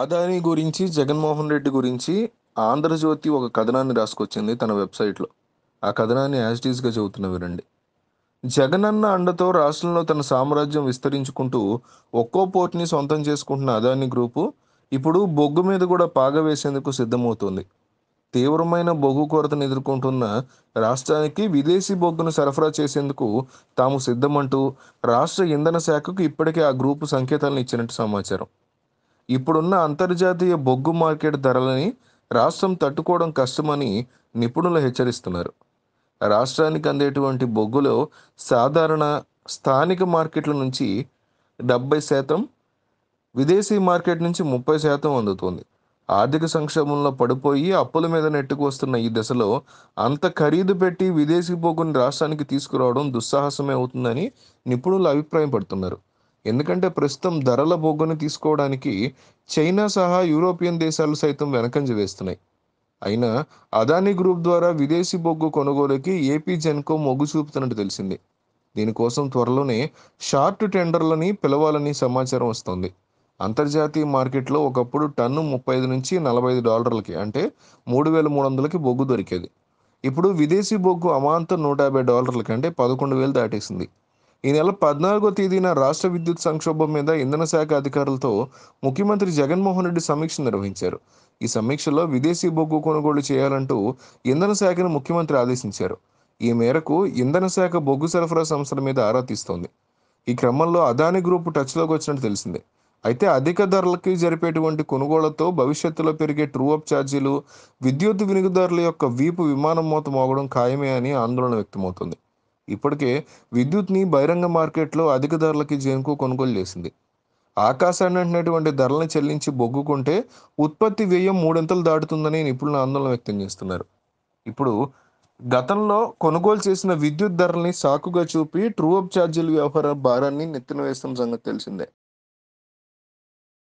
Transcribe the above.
అదాని గురించి జగన్మోహన్ రెడ్డి గురించి ఆంధ్రజ్యోతి ఒక కథనాన్ని రాసుకొచ్చింది తన వెబ్సైట్లో ఆ కథనాన్ని యాజ్ చదువుతున్న వినండి జగన్ అన్న అండతో రాష్ట్రంలో తన సామ్రాజ్యం విస్తరించుకుంటూ ఒక్కో పోర్ట్ని సొంతం చేసుకుంటున్న అదాని గ్రూపు ఇప్పుడు బొగ్గు మీద కూడా పాగవేసేందుకు సిద్ధమవుతుంది తీవ్రమైన బొగ్గు కొరతను ఎదుర్కొంటున్న రాష్ట్రానికి విదేశీ బొగ్గును సరఫరా చేసేందుకు తాము సిద్ధమంటూ రాష్ట్ర ఇంధన శాఖకు ఇప్పటికే ఆ గ్రూపు సంకేతాలను ఇచ్చినట్టు సమాచారం ఇప్పుడున్న అంతర్జాతీయ బొగ్గు మార్కెట్ ధరలని రాష్ట్రం తట్టుకోవడం కష్టమని నిపుణులు హెచ్చరిస్తున్నారు రాష్ట్రానికి అందేటువంటి బొగ్గులో సాధారణ స్థానిక మార్కెట్ల నుంచి డెబ్బై శాతం విదేశీ మార్కెట్ నుంచి ముప్పై శాతం అందుతుంది ఆర్థిక సంక్షోభంలో పడిపోయి అప్పుల మీద నెట్టుకు వస్తున్న ఈ దశలో అంత ఖరీదు పెట్టి విదేశీ బొగ్గుని రాష్ట్రానికి తీసుకురావడం దుస్సాహసమే అవుతుందని నిపుణులు అభిప్రాయం పడుతున్నారు ఎందుకంటే ప్రస్తుతం ధరల బొగ్గును తీసుకోవడానికి చైనా సహా యూరోపియన్ దేశాలు సైతం వెనకంజ వేస్తున్నాయి అయినా అదానీ గ్రూప్ ద్వారా విదేశీ బొగ్గు కొనుగోలుకి ఏపీ జెన్కో మొగ్గు చూపుతున్నట్టు తెలిసింది దీనికోసం త్వరలోనే షార్ట్ టెండర్లని పిలవాలని సమాచారం వస్తోంది అంతర్జాతీయ మార్కెట్లో ఒకప్పుడు టన్ను ముప్పై ఐదు నుంచి నలభై ఐదు డాలర్లకి అంటే మూడు వేల మూడు వందలకి బొగ్గు దొరికేది ఇప్పుడు విదేశీ బొగ్గు అమాంతం నూట యాభై డాలర్లకి అంటే పదకొండు వేలు దాటేసింది ఈ నెల పద్నాలుగో తేదీన రాష్ట్ర విద్యుత్ సంక్షోభం మీద ఇంధన శాఖ అధికారులతో ముఖ్యమంత్రి జగన్మోహన్ రెడ్డి సమీక్ష నిర్వహించారు ఈ సమీక్షలో విదేశీ బొగ్గు కొనుగోలు చేయాలంటూ ఇంధన శాఖను ముఖ్యమంత్రి ఆదేశించారు ఈ మేరకు ఇంధన శాఖ బొగ్గు సరఫరా సంస్థల మీద ఆరా తీస్తోంది ఈ క్రమంలో అదాని గ్రూప్ టచ్లోకి వచ్చినట్టు తెలిసిందే అయితే అధిక ధరలకి జరిపేటువంటి కొనుగోళ్లతో భవిష్యత్తులో పెరిగే ట్రూ అప్ ఛార్జీలు విద్యుత్ వినియోగదారుల యొక్క వీపు విమానం మూత మోగడం ఖాయమే అని ఆందోళన వ్యక్తమవుతుంది ఇప్పటికే విద్యుత్ని బహిరంగ మార్కెట్లో అధిక ధరలకి జేన్కో కొనుగోలు చేసింది ఆకాశాన్ని అంటున్నటువంటి ధరలను చెల్లించి బొగ్గుకుంటే ఉత్పత్తి వ్యయం మూడింతలు దాటుతుందని నిపుణులు ఆందోళన వ్యక్తం చేస్తున్నారు ఇప్పుడు గతంలో కొనుగోలు చేసిన విద్యుత్ ధరల్ని సాకుగా చూపి ట్రూ అప్ ఛార్జీల వ్యవహార భారాన్ని నెత్తిన వేస్తున్న సంగతి తెలిసిందే